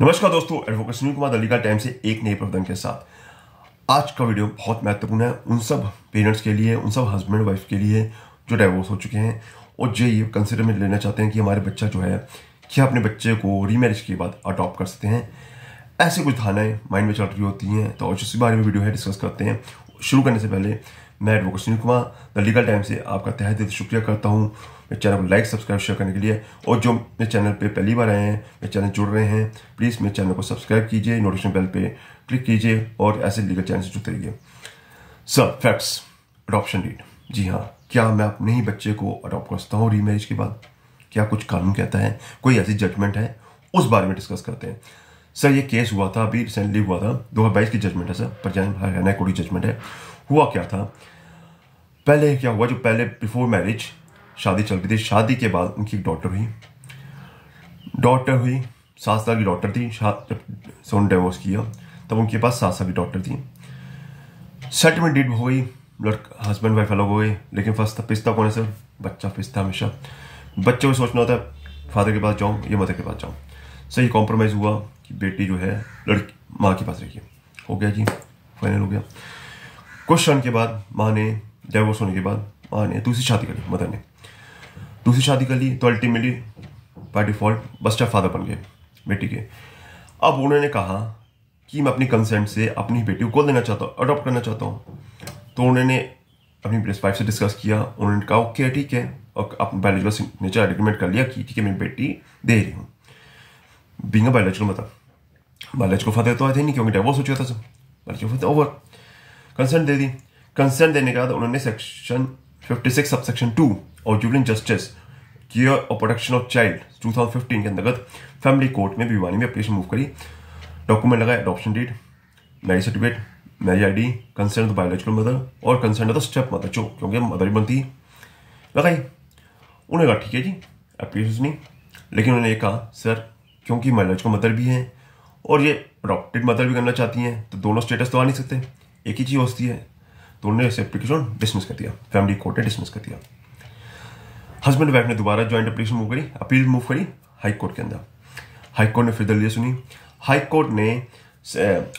नमस्कार दोस्तों एडवोकेट सुनील कुमार दलिका टाइम से एक नए प्रबंधन के साथ आज का वीडियो बहुत महत्वपूर्ण है उन सब पेरेंट्स के लिए उन सब हस्बैंड वाइफ के लिए जो डाइवोर्स हो चुके हैं और जो ये कंसिडर में लेना चाहते हैं कि हमारे बच्चा जो है क्या अपने बच्चे को रीमैरिज के बाद अडॉप्ट कर सकते हैं ऐसी कुछ धारणाएं माइंड में चल रही होती हैं तो और इसी बारे में वीडियो है डिस्कस करते हैं शुरू करने से पहले मैं advocate Sunil Kumar the legal time से आपका तहत दिल शुक्रिया करता हूँ मेरे चैनल को लाइक सब्सक्राइब शेयर करने के लिए और जो मेरे चैनल पे पहली बार आए हैं मेरे चैनल जुड़ रहे हैं प्लीज़ मेरे चैनल को सब्सक्राइब कीजिए नोटिफिकेशन बेल पे क्लिक कीजिए और ऐसे लीगल चैनल से जुड़ते रहिए सर फैक्ट्स अडॉप्शन डेट जी हाँ क्या मैं अपने ही बच्चे को अडॉप्ट कर सकता हूँ रीमैरिज के बाद क्या कुछ कानून कहता है कोई ऐसी जजमेंट है उस बारे में डिस्कस करते हैं सर ये केस हुआ था अभी रिसेंटली हुआ था दो की जजमेंट है सर पंजाब हरियाणा कोर्ट की जजमेंट है हुआ क्या था पहले क्या हुआ जो पहले बिफोर मैरिज शादी चल रही थी शादी के बाद उनकी एक डॉटर हुई डॉटर हुई सात साल की डॉटर थी जब से उन्होंने डिवोर्स किया तब उनके पास सात साल की डॉटर थी सेटलमेंट डेट हो गई लड़का हस्बैंड वाइफ अलग हो गए लेकिन फर्स्ट पिस्ता कौन सर बच्चा पिस्ता हमेशा बच्चों को सोचना होता है फादर के पास जाऊँ या मदर के पास जाऊँ सही कॉम्प्रोमाइज़ हुआ कि बेटी जो है लड़की माँ के पास रखिए हो गया जी फाइनल हो गया कुछ रन के बाद माँ ने डाइवोर्स होने के बाद माँ ने दूसरी शादी कर ली मदर ने दूसरी शादी कर ली तो अल्टीमेटली बाई डिफॉल्ट बच्चा फादर बन गए बेटी के अब उन्होंने कहा कि मैं अपनी कंसेंट से अपनी बेटी को देना चाहता हूँ अडॉप्ट करना चाहता हूँ तो उन्होंने अपनी वाइफ से डिस्कस किया उन्होंने कहा ओके ठीक है और अपने बायोलॉजिकल सिग्नेचर एग्रीमेंट कर लिया कि ठीक है मेरी बेटी दे रही हूँ बींग बायोलॉजिकल मतलब बायोलॉजिकल फादर तो आए थे नहीं क्योंकि डाइवोर्स हो चुका था सब बायोलॉजिकल फादर ओवर कंसेंट दे दी कंसेंट देने के बाद उन्होंने सेक्शन 56 सिक्स सेक्शन टू और जुबिलेंट जस्टिस केयर और प्रोटेक्शन ऑफ चाइल्ड 2015 के अंतर्गत फैमिली कोर्ट में भिवानी में एप्लीकेशन मूव करी डॉक्यूमेंट लगाए adoption deed marriage certificate marriage I D consent of biological mother और consent of the step mother चो क्योंकि मदर ही बनती लगाई उन्होंने कहा ठीक है जी एप्लीकेशन नहीं लेकिन उन्होंने ये कहा सर क्योंकि बायोलॉजिकल मदर भी हैं और ये अडॉप्टेड मदर भी करना चाहती हैं तो दोनों स्टेटस तो आ नहीं सकते एक ही चीज़ होती है तो उन्होंने इस एप्लीकेशन डिसमिस कर दिया फैमिली कोर्ट ने डिसमिस कर दिया हस्बैंड वाइफ ने दोबारा ज्वाइंट एप्लीकेशन मूव करी अपील मूव करी हाई कोर्ट के अंदर हाई कोर्ट ने फिर दलील सुनी हाई कोर्ट ने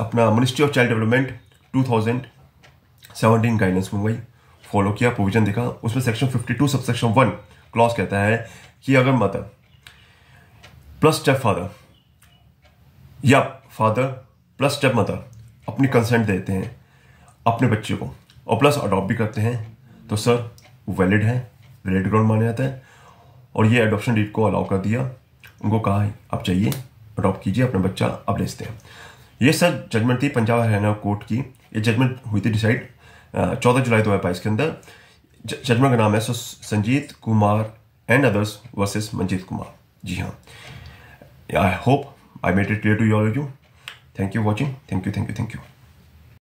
अपना ministry of child development 2017 guidance मंगवाई फॉलो किया प्रोविजन देखा उसमें section 52 sub section one clause कहता है कि अगर मदर प्लस स्टेप फादर या फादर प्लस स्टेप मदर अपनी कंसेंट देते हैं अपने बच्चे को और प्लस अडॉप्ट भी करते हैं तो सर वैलिड है वैलिड ग्राउंड माना जाता है और ये अडोप्शन डेट को अलाउ कर दिया उनको कहा आप जाइए अडॉप्ट कीजिए अपना बच्चा अब भेजते हैं ये सर जजमेंट थी पंजाब हरियाणा कोर्ट की ये जजमेंट हुई थी डिसाइड चौदह जुलाई दो हज़ार बाईस के अंदर जजमेंट का नाम है sir Sanjeet Kumar and others versus Manjeet Kumar जी हाँ I hope I made it clear to all you thank you watching thank you thank you thank you